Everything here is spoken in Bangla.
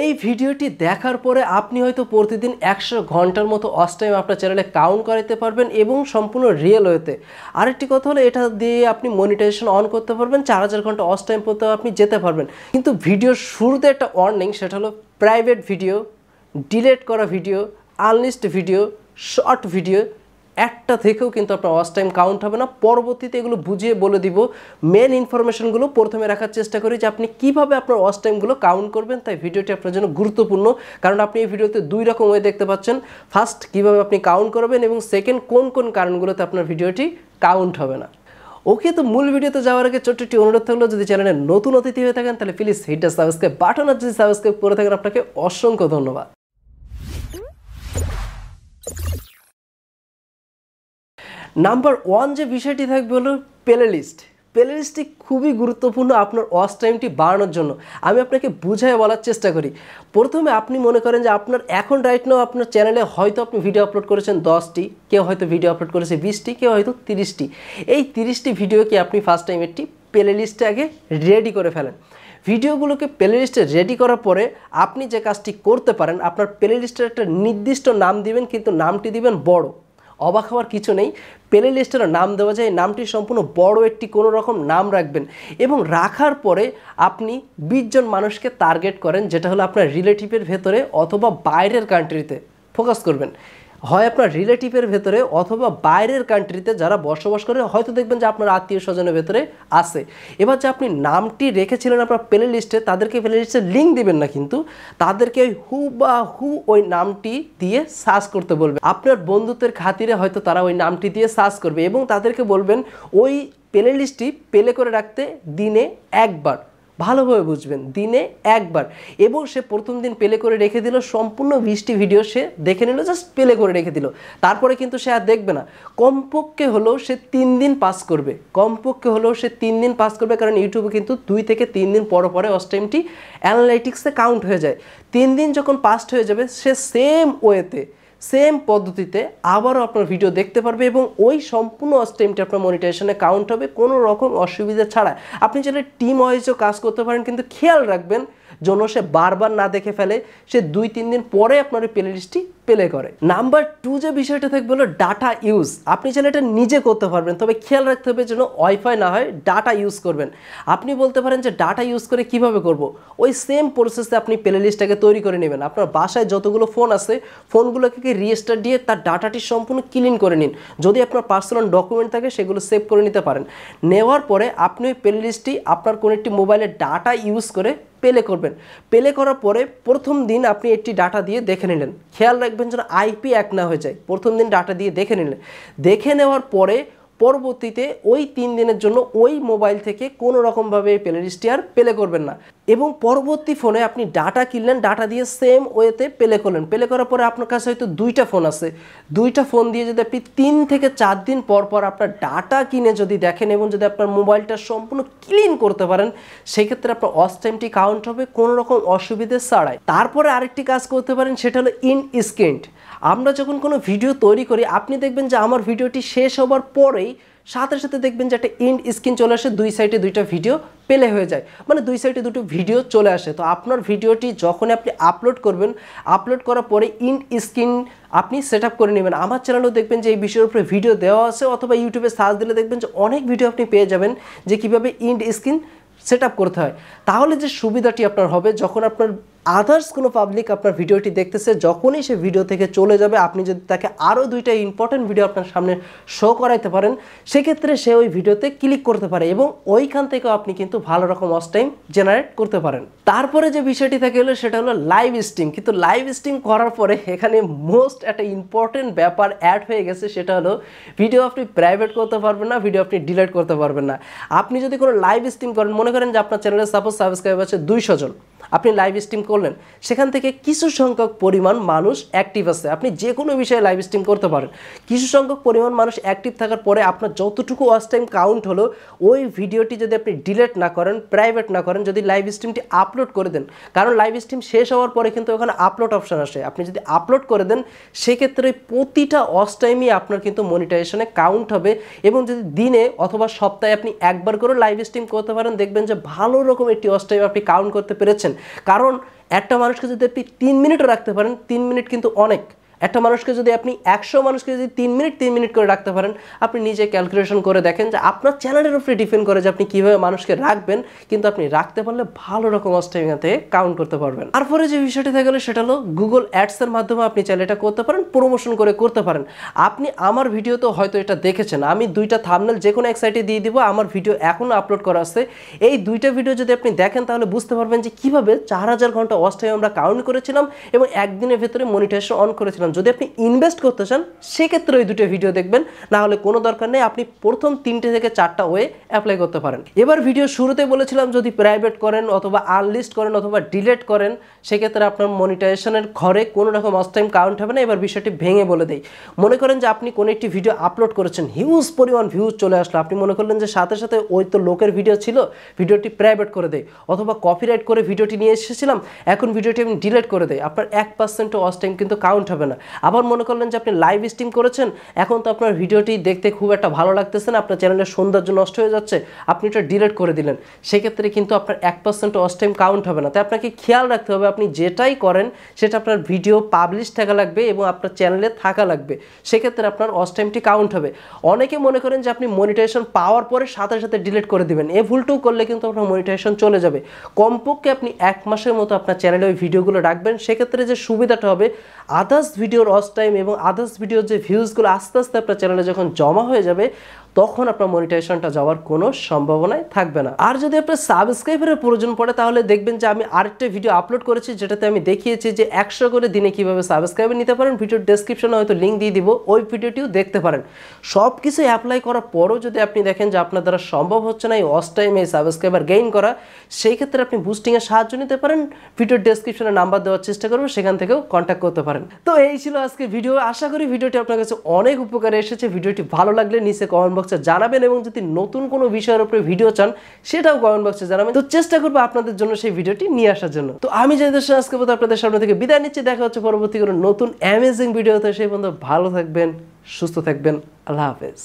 এই ভিডিওটি দেখার পরে আপনি হয়তো প্রতিদিন একশো ঘন্টার মতো অস্ট টাইম আপনার চ্যানেলে কাউন্ট করাতে পারবেন এবং সম্পূর্ণ রিয়েল হতে আরেকটি কথা হলো এটা দিয়ে আপনি মনিটাইজেশন অন করতে পারবেন চার হাজার ঘন্টা অস্ট টাইম পর্যন্ত আপনি যেতে পারবেন কিন্তু ভিডিওর শুরুতে একটা ওয়ার্নিং সেটা হলো প্রাইভেট ভিডিও ডিলেট করা video unlist video short video একটা থেকেও কিন্তু আপনার ওয়াচ টাইম কাউন্ট হবে না পরবর্তীতে এগুলো বুঝিয়ে বলে দিব মেন ইনফরমেশনগুলো প্রথমে রাখার চেষ্টা করি যে আপনি কীভাবে আপনার ওয়াচ টাইমগুলো কাউন্ট করবেন তাই ভিডিওটি আপনার জন্য গুরুত্বপূর্ণ কারণ আপনি এই ভিডিওতে দুই রকম ওয়ে দেখতে পাচ্ছেন ফার্স্ট কীভাবে আপনি কাউন্ট করবেন এবং সেকেন্ড কোন কোন কারণগুলোতে আপনার ভিডিওটি কাউন্ট হবে না ওকে তো মূল ভিডিওতে যাওয়ার আগে ছোট্ট একটি অনুরোধ থাকলো যদি চ্যানেলে নতুন অতিথি হয়ে থাকেন তাহলে প্লিজ হিটটা সাবস্ক্রাইব বাটন আর যদি সাবস্ক্রাইব করে থাকেন আপনাকে অসংখ্য ধন্যবাদ নাম্বার ওয়ান যে বিষয়টি থাকবে হলো প্লে লিস্ট প্লে লিস্টটি খুবই গুরুত্বপূর্ণ আপনার ওয়াচ টাইমটি বাড়ানোর জন্য আমি আপনাকে বুঝায় বলার চেষ্টা করি প্রথমে আপনি মনে করেন যে আপনার এখন রাইট নাও আপনার চ্যানেলে হয়তো আপনি ভিডিও আপলোড করেছেন দশটি কেউ হয়তো ভিডিও আপলোড করেছে বিশটি কেউ হয়তো তিরিশটি এই তিরিশটি ভিডিওকে আপনি ফার্স্ট টাইম একটি প্লে লিস্টে আগে রেডি করে ফেলেন ভিডিওগুলোকে প্লে লিস্টে রেডি করার পরে আপনি যে কাজটি করতে পারেন আপনার প্লে লিস্টের একটা নির্দিষ্ট নাম দিবেন কিন্তু নামটি দিবেন বড় অবাক হওয়ার কিছু নেই প্লে লিস্টের নাম দেওয়া যায় নামটি সম্পূর্ণ বড় একটি কোনো রকম নাম রাখবেন এবং রাখার পরে আপনি বিশজন মানুষকে টার্গেট করেন যেটা হলো আপনার রিলেটিভের ভেতরে অথবা বাইরের কান্ট্রিতে ফোকাস করবেন হয় আপনার রিলেটিভের ভেতরে অথবা বাইরের কান্ট্রিতে যারা বসবাস করে হয়তো দেখবেন যে আপনার আত্মীয় স্বজনের ভেতরে আছে এবার যে আপনি নামটি রেখেছিলেন আপনার প্লে লিস্টে তাদেরকে প্লে লিস্টে লিঙ্ক দিবেন না কিন্তু তাদেরকে ওই হু বা হু ওই নামটি দিয়ে সার্চ করতে বলবে আপনার বন্ধুত্বের খাতিরে হয়তো তারা ওই নামটি দিয়ে সার্চ করবে এবং তাদেরকে বলবেন ওই প্লে লিস্টটি পেলে করে রাখতে দিনে একবার ভালোভাবে বুঝবেন দিনে একবার এবং সে প্রথম দিন পেলে করে রেখে দিল সম্পূর্ণ বৃষ্টি ভিডিও সে দেখে নিল জাস্ট পেলে করে রেখে দিল তারপরে কিন্তু সে আর দেখবে না কমপক্ষে হলেও সে তিন দিন পাস করবে কমপক্ষে হলেও সে তিন দিন পাস করবে কারণ ইউটিউবে কিন্তু দুই থেকে তিন দিন পর পরে অস্টাইমটি অ্যানালাইটিক্সে কাউন্ট হয়ে যায় তিন দিন যখন পাস্ট হয়ে যাবে সে সেম ওয়েতে সেম পদ্ধতিতে আবারও আপনার ভিডিও দেখতে পারবে এবং ওই সম্পূর্ণ স্টেমটি আপনার মনিটাইজেশনে কাউন্ট হবে কোনো রকম অসুবিধা ছাড়া আপনি চাইলে টিম ওয়াইজও কাজ করতে পারেন কিন্তু খেয়াল রাখবেন যেন সে বারবার না দেখে ফেলে সে দুই তিন দিন পরে আপনার ওই প্লেলিস্টটি প্লে করে নাম্বার টু যে বিষয়টা থাকবে হলো ডাটা ইউজ আপনি চাইলে এটা নিজে করতে পারবেন তবে খেয়াল রাখতে হবে যেন ওয়াইফাই না হয় ডাটা ইউজ করবেন আপনি বলতে পারেন যে ডাটা ইউজ করে কিভাবে করব। ওই সেম প্রসেসে আপনি প্লেলিস্টটাকে তৈরি করে নেবেন আপনার বাসায় যতগুলো ফোন আছে ফোনগুলোকে রিস্টার দিয়ে তার ডাটাটি সম্পূর্ণ ক্লিন করে নিন যদি আপনার পার্সোনাল ডকুমেন্ট থাকে সেগুলো সেভ করে নিতে পারেন নেওয়ার পরে আপনি ওই প্লেলিস্টটি আপনার কোনো একটি মোবাইলের ডাটা ইউজ করে পেলে করবেন পেলে করার পরে প্রথম দিন আপনি একটি ডাটা দিয়ে দেখে নিলেন খেয়াল রাখবেন যেন আইপি এক না হয়ে যায় প্রথম দিন ডাটা দিয়ে দেখে নিলেন দেখে নেওয়ার পরে পরবর্তীতে ওই তিন দিনের জন্য ওই মোবাইল থেকে কোনো রকমভাবে প্লে লিস্টটি আর পেলে করবেন না এবং পরবর্তী ফোনে আপনি ডাটা কিনলেন ডাটা দিয়ে সেম ওয়েতে পেলে করলেন পেলে করার পরে আপনার কাছে হয়তো দুইটা ফোন আছে দুইটা ফোন দিয়ে যদি আপনি তিন থেকে চার দিন পর পর আপনার ডাটা কিনে যদি দেখেন এবং যদি আপনার মোবাইলটা সম্পূর্ণ ক্লিন করতে পারেন সেক্ষেত্রে আপনার অস টাইমটি কাউন্ট হবে কোনো রকম অসুবিধে ছাড়াই তারপরে আরেকটি কাজ করতে পারেন সেটা হলো ইন স্ক্রিন আমরা যখন কোনো ভিডিও তৈরি করি আপনি দেখবেন যে আমার ভিডিওটি শেষ হবার পরেই সাথে সাথে দেখবেন যে একটা ইন্ড স্ক্রিন চলে আসে দুই সাইডে দুইটা ভিডিও পেলে হয়ে যায় মানে দুই সাইডে দুটো ভিডিও চলে আসে তো আপনার ভিডিওটি যখন আপনি আপলোড করবেন আপলোড করার পরে ইন্ড স্ক্রিন আপনি সেট করে নেবেন আমার চ্যানেলেও দেখবেন যে এই বিষয়ের উপরে ভিডিও দেওয়া আছে অথবা ইউটিউবে সার্চ দিলে দেখবেন যে অনেক ভিডিও আপনি পেয়ে যাবেন যে কিভাবে ইন্ড স্ক্রিন সেট করতে হয় তাহলে যে সুবিধাটি আপনার হবে যখন আপনার আদার্স কোনো পাবলিক আপনার ভিডিওটি দেখতেছে যখনই সে ভিডিও থেকে চলে যাবে আপনি যদি তাকে আরও দুইটা ইম্পর্টেন্ট ভিডিও আপনার সামনে শো করাইতে পারেন সেক্ষেত্রে সে ওই ভিডিওতে ক্লিক করতে পারে এবং ওইখান থেকেও আপনি কিন্তু ভালো রকম অস টাইম জেনারেট করতে পারেন তারপরে যে বিষয়টি থাকে হলো সেটা হলো লাইভ স্ট্রিম কিন্তু লাইভ স্ট্রিম করার পরে এখানে মোস্ট একটা ইম্পর্টেন্ট ব্যাপার অ্যাড হয়ে গেছে সেটা হলো ভিডিও আপনি প্রাইভেট করতে পারবেন না ভিডিও আপনি ডিলেট করতে পারবেন না আপনি যদি কোনো লাইভ স্ট্রিম করেন মনে করেন যে আপনার চ্যানেলে সাপোজ সাবস্ক্রাইব আছে দুইশো জন আপনি লাইভ স্ট্রিম করলেন সেখান থেকে কিছু সংখ্যক পরিমাণ মানুষ অ্যাক্টিভ আছে আপনি যে কোনো বিষয়ে লাইভ স্ট্রিম করতে পারেন কিছু সংখ্যক পরিমাণ মানুষ অ্যাক্টিভ থাকার পরে আপনার যতটুকু ওয়াচ টাইম কাউন্ট হলো ওই ভিডিওটি যদি আপনি ডিলেট না করেন প্রাইভেট না করেন যদি লাইভ স্ট্রিমটি আপলোড করে দেন কারণ লাইভ স্ট্রিম শেষ হওয়ার পরে কিন্তু ওখানে আপলোড অপশান আসে আপনি যদি আপলোড করে দেন সেক্ষেত্রে প্রতিটা ওয়াচ টাইমই আপনার কিন্তু মনিটাইজেশনে কাউন্ট হবে এবং যদি দিনে অথবা সপ্তাহে আপনি একবার করে লাইভ স্ট্রিম করতে পারেন দেখবেন যে ভালো রকম একটি ওয়াচ টাইম আপনি কাউন্ট করতে পেরেছেন কারণ একটা মানুষকে যদি আপনি তিন মিনিটও রাখতে পারেন তিন মিনিট কিন্তু অনেক একটা মানুষকে যদি আপনি একশো মানুষকে যদি তিন মিনিট তিন মিনিট করে রাখতে পারেন আপনি নিজে ক্যালকুলেশন করে দেখেন যে আপনার চ্যানেলের উপরে ডিপেন্ড করে যে আপনি কীভাবে মানুষকে রাখবেন কিন্তু আপনি রাখতে পারলে ভালো রকম থেকে কাউন্ট করতে পারবেন তারপরে যে বিষয়টি থাকলে সেটা হলো গুগল অ্যাডসের মাধ্যমে আপনি চ্যানেলটা এটা করতে পারেন প্রমোশন করে করতে পারেন আপনি আমার ভিডিওতে হয়তো এটা দেখেছেন আমি দুইটা থামনেল যে কোনো এক সাইটে দিয়ে দিব আমার ভিডিও এখনও আপলোড করা আছে এই দুইটা ভিডিও যদি আপনি দেখেন তাহলে বুঝতে পারবেন যে কীভাবে চার হাজার ঘন্টা অস্টাইম আমরা কাউন্ট করেছিলাম এবং একদিনের ভেতরে মনিটাইজেশন অন করেছিলাম যদি আপনি ইনভেস্ট করতে চান সেক্ষেত্রে ওই দুটো ভিডিও দেখবেন না হলে কোনো দরকার নেই আপনি প্রথম তিনটে থেকে চারটা ওয়ে অ্যাপ্লাই করতে পারেন এবার ভিডিও শুরুতে বলেছিলাম যদি প্রাইভেট করেন অথবা আনলিস্ট করেন অথবা ডিলেট করেন সেক্ষেত্রে আপনার মনিটাইজেশনের ঘরে কোনো রকম অস্টাইম কাউন্ট হবে না এবার বিষয়টি ভেঙে বলে দেয় মনে করেন যে আপনি কোনো একটি ভিডিও আপলোড করেছেন হিউজ পরিমাণ ভিউজ চলে আসলো আপনি মনে করলেন যে সাথে সাথে ওই তো লোকের ভিডিও ছিল ভিডিওটি প্রাইভেট করে দেয় অথবা কপিরাইট করে ভিডিওটি নিয়ে এসেছিলাম এখন ভিডিওটি আমি ডিলেট করে দেয় আপনার এক পার্সেন্টও অস টাইম কিন্তু কাউন্ট হবে না আবার মনে করলেন যে আপনি লাইভ স্ট্রিম করেছেন এখন তো আপনার ভিডিওটি দেখতে খুব একটা ভালো লাগতেছে না আপনার চ্যানেলের সৌন্দর্য নষ্ট হয়ে যাচ্ছে আপনি এটা ডিলেট করে দিলেন সেক্ষেত্রে কিন্তু আপনার এক পার্সেন্ট অস টাইম কাউন্ট হবে না তাই আপনাকে খেয়াল রাখতে হবে আপনি যেটাই করেন সেটা আপনার ভিডিও পাবলিশ থাকা লাগবে এবং আপনার চ্যানেলে থাকা লাগবে সেক্ষেত্রে আপনার অস টাইমটি কাউন্ট হবে অনেকে মনে করেন যে আপনি মনিটাইজেশন পাওয়ার পরে সাথে সাথে ডিলিট করে দিবেন এ ভুলটাও করলে কিন্তু আপনার মনিটাইজেশন চলে যাবে কমপক্ষে আপনি এক মাসের মতো আপনার চ্যানেলে ওই ভিডিওগুলো রাখবেন সেক্ষেত্রে যে সুবিধাটা হবে আদার্স ভিডিওর অস টাইম এবং আদার্স ভিডিওর যে ভিউজগুলো আস্তে আস্তে আপনার চ্যানেলে যখন জমা হয়ে যাবে তখন আপনার মনিটাইজেশনটা যাওয়ার কোনো সম্ভাবনাই থাকবে না আর যদি আপনার সাবস্ক্রাইবারের প্রয়োজন পড়ে তাহলে দেখবেন যে আমি আরেকটা ভিডিও আপলোড করেছি যেটাতে আমি দেখিয়েছি যে একশো করে দিনে কিভাবে সাবস্ক্রাইবার নিতে পারেন ভিডিওর ডেসক্রিপশনে হয়তো লিঙ্ক দিয়ে দিব ওই ভিডিওটিও দেখতে পারেন সব কিছু অ্যাপ্লাই করার পরও যদি আপনি দেখেন যে আপনার দ্বারা সম্ভব হচ্ছে না এই অস এই সাবস্ক্রাইবার গেইন করা সেই ক্ষেত্রে আপনি বুস্টিংয়ের সাহায্য নিতে পারেন ভিডিওর ডেসক্রিপশনে নাম্বার দেওয়ার চেষ্টা করবো সেখান থেকেও কন্ট্যাক্ট করতে পারেন তো এই ছিল আজকে ভিডিও আশা করি ভিডিওটি আপনার কাছে অনেক উপকারে এসেছে ভিডিওটি ভালো লাগলে নিচে কমেন্ট বক্সে জানাবেন এবং যদি নতুন কোনো বিষয়ের উপরে ভিডিও চান সেটাও কমেন্ট বক্সে জানাবেন তো চেষ্টা করবো আপনাদের জন্য সেই ভিডিওটি নিয়ে আসার জন্য তো আমি যাই দর্শক আজকে বলতে আপনাদের সামনে থেকে বিদায় নিচ্ছি দেখা হচ্ছে পরবর্তী কোনো নতুন অ্যামেজিং ভিডিওতে সেই বন্ধু ভালো থাকবেন সুস্থ থাকবেন আল্লাহ হাফেজ